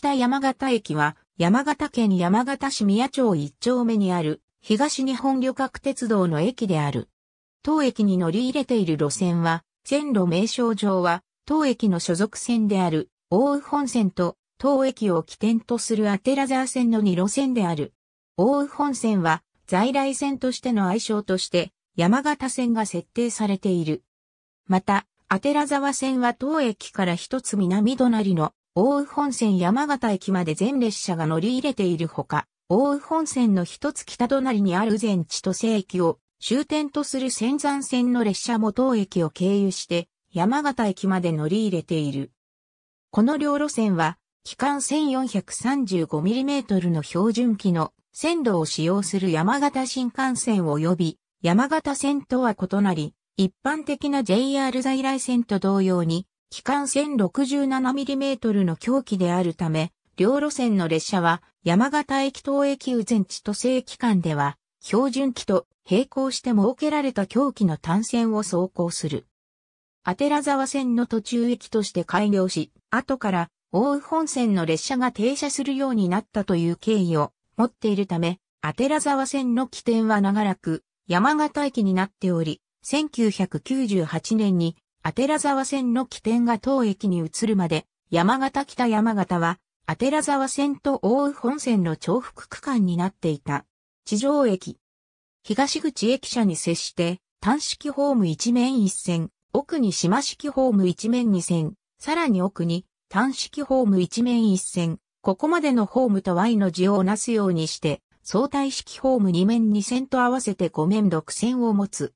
北山形駅は、山形県山形市宮町1丁目にある、東日本旅客鉄道の駅である。当駅に乗り入れている路線は、線路名称上は、当駅の所属線である、大宇本線と、当駅を起点とするアテラザー線の2路線である。大宇本線は、在来線としての愛称として、山形線が設定されている。また、アテラワ線は当駅から一つ南隣の奥羽本線山形駅まで全列車が乗り入れているほか、奥羽本線の一つ北隣にある全地と西駅を終点とする仙山線の列車も当駅を経由して山形駅まで乗り入れている。この両路線は、期間 1435mm の標準機の線路を使用する山形新幹線及び山形線とは異なり、一般的な JR 在来線と同様に機関 1067mm の凶器であるため、両路線の列車は山形駅東駅右前地都政機関では標準機と並行して設けられた狂気の単線を走行する。アテラ沢線の途中駅として開業し、後から大宇本線の列車が停車するようになったという経緯を持っているため、アテラ沢線の起点は長らく山形駅になっており、1998年にアテラ沢線の起点が当駅に移るまで、山形北山形は、アテラ沢線と大宇本線の重複区間になっていた。地上駅。東口駅舎に接して、単式ホーム一面一線、奥に島式ホーム一面二線、さらに奥に単式ホーム一面一線、ここまでのホームと Y の字をなすようにして、相対式ホーム二面二線と合わせて5面6線を持つ。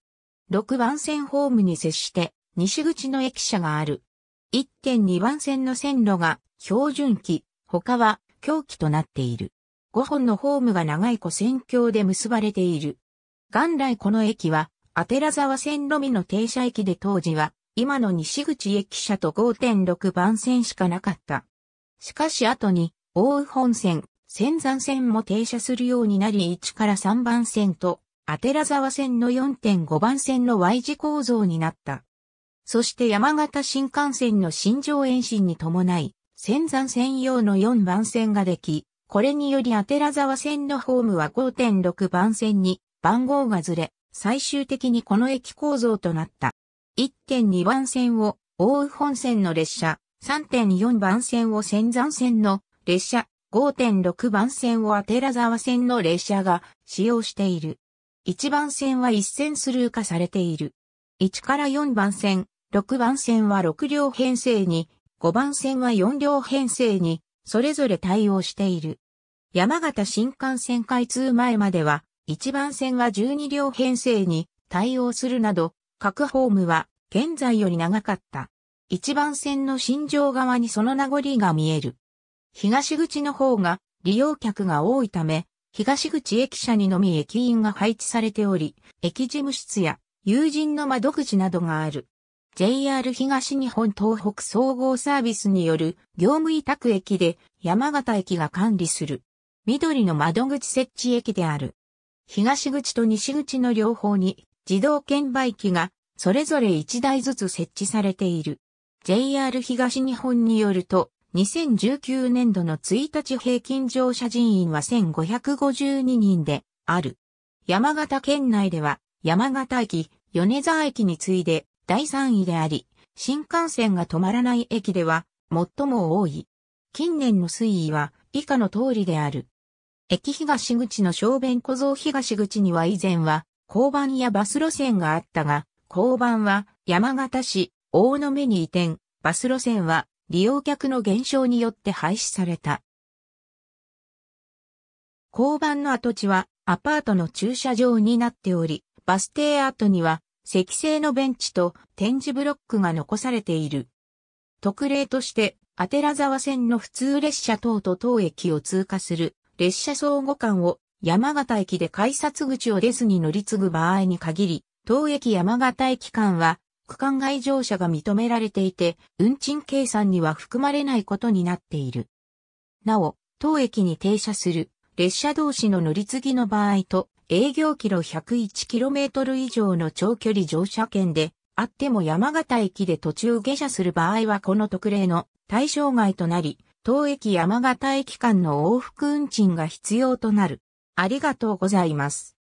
6番線ホームに接して、西口の駅舎がある。1.2番線の線路が標準機、他は狂気となっている。5本のホームが長い古線橋で結ばれている。元来この駅は、アテラ沢線路みの停車駅で当時は、今の西口駅舎と5.6番線しかなかった。しかし後に、大宇本線、仙山線も停車するようになり1から3番線と、アテラ沢線の4.5番線の Y 字構造になった。そして山形新幹線の新城延伸に伴い、仙山専用の4番線ができ、これにより当寺沢線のホームは5.6番線に番号がずれ、最終的にこの駅構造となった。1.2番線を大宇本線の列車、3.4番線を仙山線の列車、5.6番線を当寺沢線の列車が使用している。1番線は一線スルー化されている。1から4番線、6番線は6両編成に、5番線は4両編成に、それぞれ対応している。山形新幹線開通前までは、1番線は12両編成に対応するなど、各ホームは現在より長かった。1番線の新城側にその名残が見える。東口の方が利用客が多いため、東口駅舎にのみ駅員が配置されており、駅事務室や友人の窓口などがある。JR 東日本東北総合サービスによる業務委託駅で山形駅が管理する緑の窓口設置駅である。東口と西口の両方に自動券売機がそれぞれ1台ずつ設置されている。JR 東日本によると2019年度の1日平均乗車人員は1552人である。山形県内では山形駅、米沢駅に次いで第3位であり、新幹線が止まらない駅では最も多い。近年の推移は以下の通りである。駅東口の小便小僧東口には以前は交番やバス路線があったが、交番は山形市大野目に移転、バス路線は利用客の減少によって廃止された。交番の跡地はアパートの駐車場になっており、バス停跡には石製のベンチと展示ブロックが残されている。特例として、アテラ沢線の普通列車等と当駅を通過する列車相互間を山形駅で改札口を出ずに乗り継ぐ場合に限り、当駅山形駅間は区間外乗車が認められていて、運賃計算には含まれないことになっている。なお、当駅に停車する列車同士の乗り継ぎの場合と営業キロ 101km 以上の長距離乗車券で、あっても山形駅で途中下車する場合はこの特例の対象外となり、当駅山形駅間の往復運賃が必要となる。ありがとうございます。